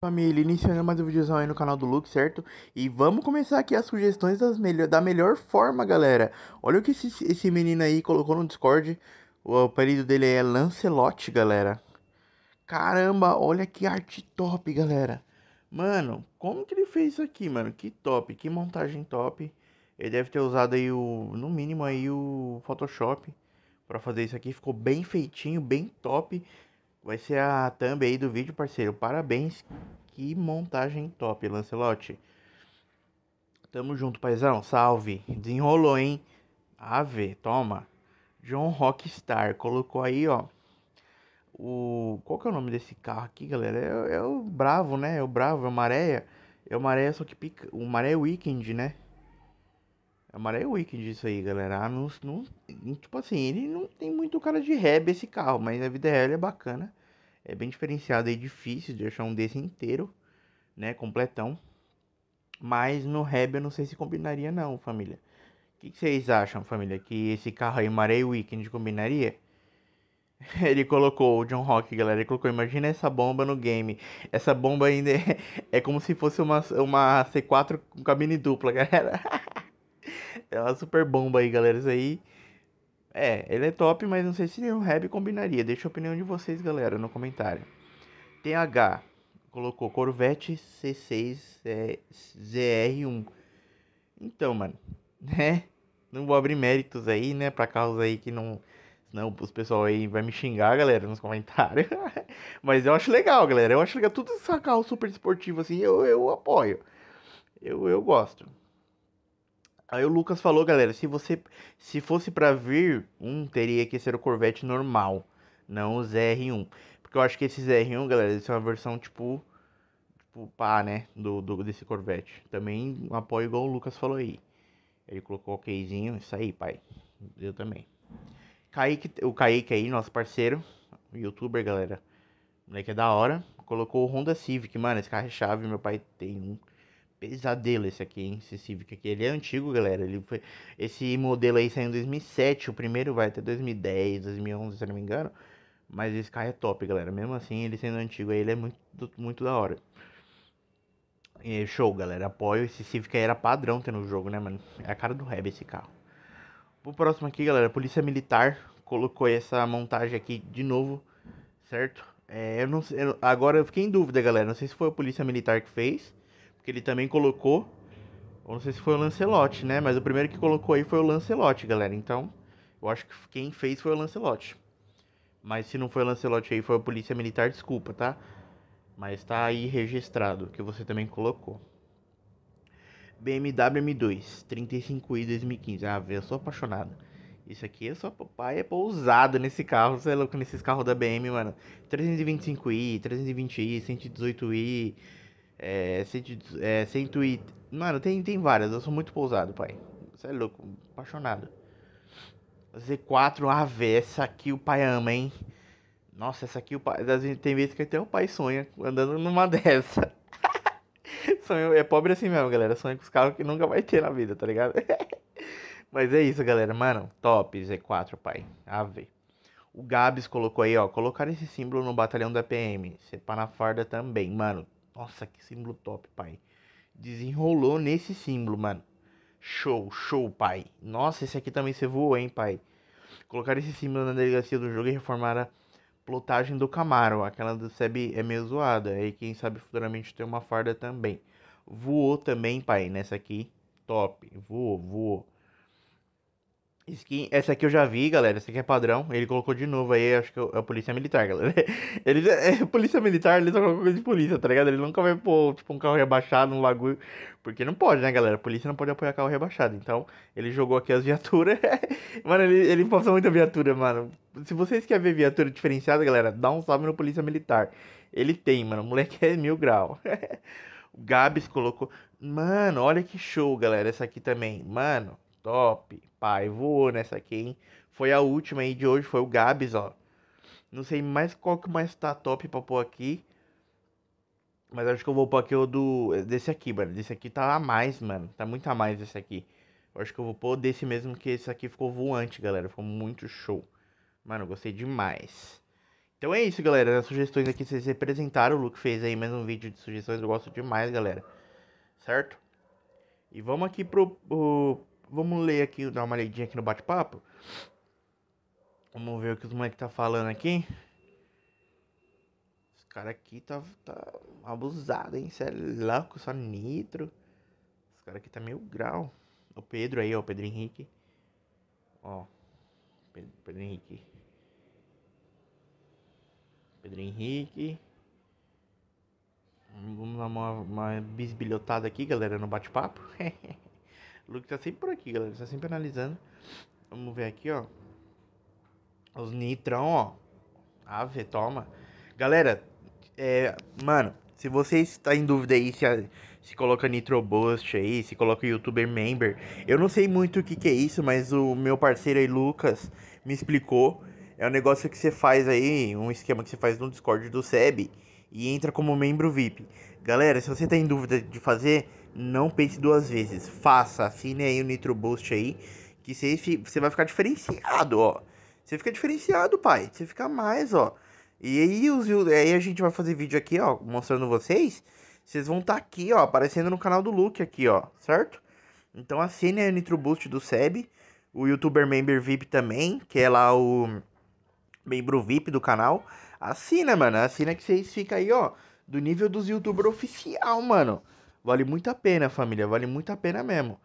Família, iniciando mais um vídeozão aí no canal do Luke, certo? E vamos começar aqui as sugestões das melhor, da melhor forma, galera. Olha o que esse, esse menino aí colocou no Discord. O apelido dele é Lancelote, galera. Caramba, olha que arte top, galera. Mano, como que ele fez isso aqui, mano? Que top, que montagem top. Ele deve ter usado aí o, no mínimo aí o Photoshop pra fazer isso aqui. Ficou bem feitinho, bem top. Vai ser a thumb aí do vídeo, parceiro. Parabéns. Que montagem top, Lancelote. Tamo junto, paizão. Salve. Desenrolou, hein? Ave, toma. John Rockstar colocou aí, ó. O. Qual que é o nome desse carro aqui, galera? É, é o Bravo, né? É o Bravo, é o Maréia. É o Maréia, só que pica. O Maréia é Weekend, né? É o Maréia é Weekend isso aí, galera. Ah, não, não, tipo assim, ele não tem muito cara de reb esse carro, mas na vida real ele é bacana. É bem diferenciado e difícil de achar um desse inteiro, né? Completão. Mas no Reb eu não sei se combinaria não, família. O que, que, vocês acham, família? Que esse carro aí, Marei Weekend, combinaria? Ele colocou o John Rock, galera. Ele colocou: Imagina essa bomba no game. Essa bomba ainda é, é como se fosse uma, uma C4 com cabine dupla, galera. É uma super bomba aí, galera. Isso aí é, ele é top, mas não sei se nenhum rap combinaria. Deixa a opinião de vocês, galera, no comentário. TH colocou Corvette C6 é, ZR1. Então, mano, né? Não vou abrir méritos aí, né? Pra carros aí que não. Não, os pessoal aí vai me xingar, galera, nos comentários. Mas eu acho legal, galera. Eu acho legal tudo esse carro super esportivo assim. Eu, eu apoio. Eu, eu gosto. Aí o Lucas falou, galera, se você se fosse para vir um, teria que ser o Corvette normal, não os R1. Porque eu acho que esses R1, galera, isso é uma versão tipo tipo pá, né, do, do desse Corvette. Também apoio igual o Lucas falou aí. Ele colocou o okzinho, isso aí, pai. Eu também. Kaique, o Kaique aí, nosso parceiro, youtuber, galera. moleque é da hora. Colocou o Honda Civic, mano, esse carro é chave, meu pai tem um pesadelo esse aqui, hein? Esse Civic aqui. Ele é antigo, galera. Ele foi... Esse modelo aí saiu em 2007. O primeiro vai até 2010, 2011, se não me engano. Mas esse carro é top, galera. Mesmo assim, ele sendo antigo aí, ele é muito, muito da hora. E show, galera. Apoio. Esse Civic aí era padrão ter no jogo, né, mano? É a cara do Reb esse carro. O próximo aqui, galera. Polícia Militar colocou essa montagem aqui de novo, certo? É, eu não eu, agora eu fiquei em dúvida, galera. Não sei se foi a Polícia Militar que fez porque ele também colocou. Eu não sei se foi o Lancelote, né? Mas o primeiro que colocou aí foi o Lancelote, galera. Então, eu acho que quem fez foi o Lancelote. Mas se não foi o Lancelote aí, foi a Polícia Militar, desculpa, tá? Mas tá aí registrado, que você também colocou. BMW M2, 35i 2015. Ah, velho, eu sou apaixonado. Isso aqui é só papai é pousado nesse carro, é louco, nesses carros da BM, mano. 325i, 320i, 118i, é, cento, é, cento e... Mano, tem, tem várias. Eu sou muito pousado, pai. Você é louco, apaixonado. Z4 AV, essa aqui o pai ama, hein? Nossa, essa aqui o pai. Tem vezes que até o pai sonha andando numa dessa. Sonho, é pobre assim mesmo, galera. Sonha com os carros que nunca vai ter na vida, tá ligado? Mas é isso, galera. Mano, top Z4, pai. AV. O Gabs colocou aí, ó. Colocar esse símbolo no batalhão da PM. Separ na farda também. Mano, nossa, que símbolo top, pai. Desenrolou nesse símbolo, mano. Show, show, pai. Nossa, esse aqui também você voou, hein, pai. Colocar esse símbolo na delegacia do jogo e reformar a plotagem do Camaro. Aquela do Seb é meio zoada. E quem sabe futuramente ter uma farda também. Voou também, pai, nessa aqui. Top. Voou, voou. Skin, essa aqui eu já vi, galera. Essa aqui é padrão. Ele colocou de novo aí, acho que é a é polícia militar, galera. Ele é polícia militar, ele só colocou coisa de polícia, tá ligado? Ele nunca vai pôr, tipo, um carro rebaixado, um lago. Porque não pode, né, galera? A polícia não pode apoiar carro rebaixado. Então, ele jogou aqui as viaturas. mano, ele, ele passou muita viatura, mano. Se vocês querem ver viatura diferenciada, galera, dá um salve no polícia militar. Ele tem, mano. O moleque é mil grau. o Gabs colocou. Mano, olha que show, galera. Essa aqui também. Mano. Top. Pai, voou nessa aqui, hein? Foi a última aí de hoje, foi o Gabs, ó. Não sei mais qual que mais tá top pra pôr aqui. Mas acho que eu vou pôr aqui o do. Desse aqui, mano. Desse aqui tá a mais, mano. Tá muito a mais esse aqui. Eu acho que eu vou pôr desse mesmo, que esse aqui ficou voante, galera. Ficou muito show. Mano, gostei demais. Então é isso, galera. As sugestões aqui vocês representaram. O Luke fez aí mais um vídeo de sugestões. Eu gosto demais, galera. Certo? E vamos aqui pro, pro Vamos ler aqui, dar uma olhadinha aqui no bate-papo. Vamos ver o que os moleques tá falando aqui. Os caras aqui tá, tá abusado, hein? sério, é louco, só nitro. Os caras aqui tá meio grau. O Pedro aí, ó, o Pedro Henrique. Ó, Pedro, Pedro Henrique. Pedro Henrique. Vamos dar uma, uma bisbilhotada aqui, galera, no bate-papo. O Luke tá sempre por aqui, galera. tá sempre analisando. Vamos ver aqui, ó. Os nitrão, ó. Ave, toma. Galera, é, mano, se você está em dúvida aí se, a, se coloca Nitro Boost aí, se coloca YouTuber Member, eu não sei muito o que, que é isso, mas o meu parceiro aí, Lucas, me explicou. É um negócio que você faz aí, um esquema que você faz no Discord do SEB e entra como membro VIP. Galera, se você está em dúvida de fazer, não pense duas vezes. Faça, assine aí o Nitro Boost aí. Que você vai ficar diferenciado, ó. Você fica diferenciado, pai. Você fica mais, ó. E aí, os, aí a gente vai fazer vídeo aqui, ó, mostrando vocês. Vocês vão estar tá aqui, ó, aparecendo no canal do Luke aqui, ó, certo? Então assine o Nitro Boost do Seb, o YouTuber Member VIP também, que é lá o membro VIP do canal. Assina, mano, assina que vocês ficam aí, ó, do nível dos YouTuber oficial, mano. Vale muito a pena, família. Vale muito a pena mesmo.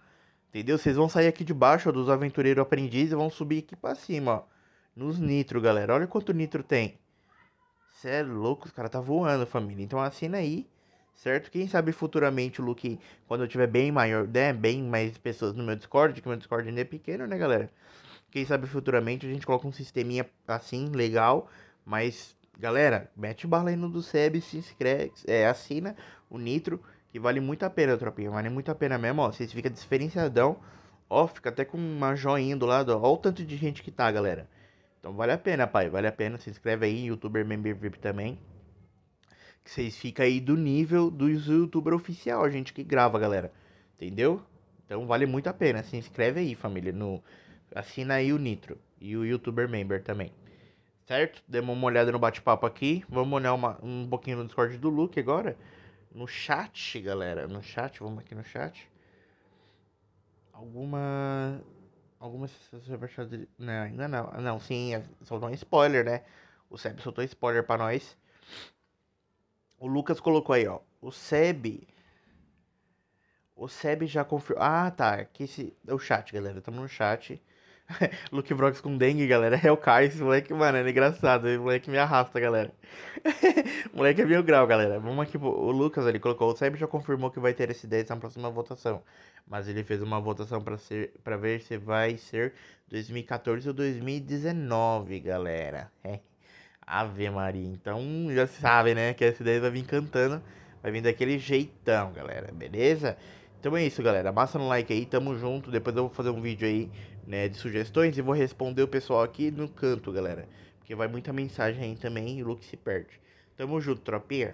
Entendeu? Vocês vão sair aqui de baixo ó, dos Aventureiros aprendiz e vão subir aqui pra cima, ó. Nos nitro, galera. Olha quanto nitro tem. Cê é louco, os caras tá voando, família. Então assina aí, certo? Quem sabe futuramente o Luke quando eu tiver bem maior, né? Bem mais pessoas no meu Discord, que meu Discord ainda é pequeno, né, galera? Quem sabe futuramente a gente coloca um sisteminha assim, legal. Mas, galera, mete bala aí no do Seb, se inscreve, é, assina o Nitro que vale muito a pena, tropinha. Vale muito a pena mesmo, ó. Vocês ficam diferenciadão. Ó, fica até com uma joinha do lado, ó. Olha o tanto de gente que tá, galera. Então vale a pena, pai. Vale a pena. Se inscreve aí, youtuber member VIP também. Que vocês ficam aí do nível dos youtuber oficial, gente que grava, galera. Entendeu? Então vale muito a pena. Se inscreve aí, família. No... Assina aí o Nitro. E o youtuber member também. Certo? Demos uma olhada no bate-papo aqui. Vamos olhar uma... um pouquinho no Discord do Luke agora no chat, galera, no chat, vamos aqui no chat. Alguma. alguma Algumas Não, né, ainda não. Ah, não, sim, é, soltou um spoiler, né? O Seb soltou spoiler pra nós. O Lucas colocou aí, ó. O Seb. O Seb já confirmou. Ah, tá. Aqui se... é o chat, galera. Estamos no chat. Luke Brox com dengue, galera. É o Kai, esse moleque, mano, é engraçado. Esse moleque me arrasta, galera. moleque é meio grau, galera. Vamos aqui. O Lucas, ele colocou. O Seb já confirmou que vai ter esse 10 na próxima votação. Mas ele fez uma votação pra, ser, pra ver se vai ser 2014 ou 2019, galera. É. Ave Maria. Então, já sabe, né? Que esse 10 vai vir cantando. Vai vir daquele jeitão, galera. Beleza? Então é isso, galera. Basta no like aí, tamo junto. Depois eu vou fazer um vídeo aí, né, de sugestões e vou responder o pessoal aqui no canto, galera. Porque vai muita mensagem aí também e o look se perde. Tamo junto, tropinha.